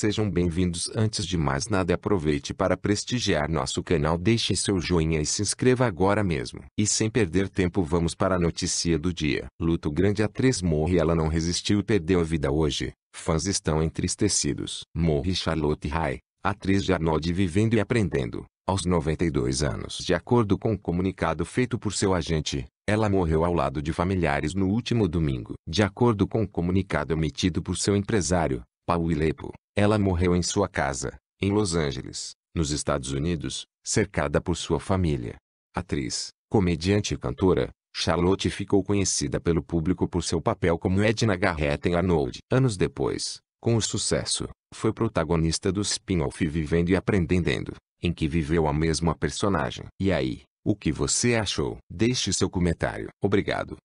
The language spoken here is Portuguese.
Sejam bem-vindos. Antes de mais nada, aproveite para prestigiar nosso canal. Deixe seu joinha e se inscreva agora mesmo. E sem perder tempo, vamos para a notícia do dia. Luto grande atriz morre. Ela não resistiu e perdeu a vida hoje. Fãs estão entristecidos. Morre Charlotte Rai, atriz de Arnold Vivendo e Aprendendo, aos 92 anos. De acordo com um comunicado feito por seu agente, ela morreu ao lado de familiares no último domingo. De acordo com o um comunicado emitido por seu empresário, Paul Ilepo, ela morreu em sua casa, em Los Angeles, nos Estados Unidos, cercada por sua família. Atriz, comediante e cantora, Charlotte ficou conhecida pelo público por seu papel como Edna Garrett em Arnold. Anos depois, com o sucesso, foi protagonista do spin-off Vivendo e Aprendendo, em que viveu a mesma personagem. E aí, o que você achou? Deixe seu comentário. Obrigado.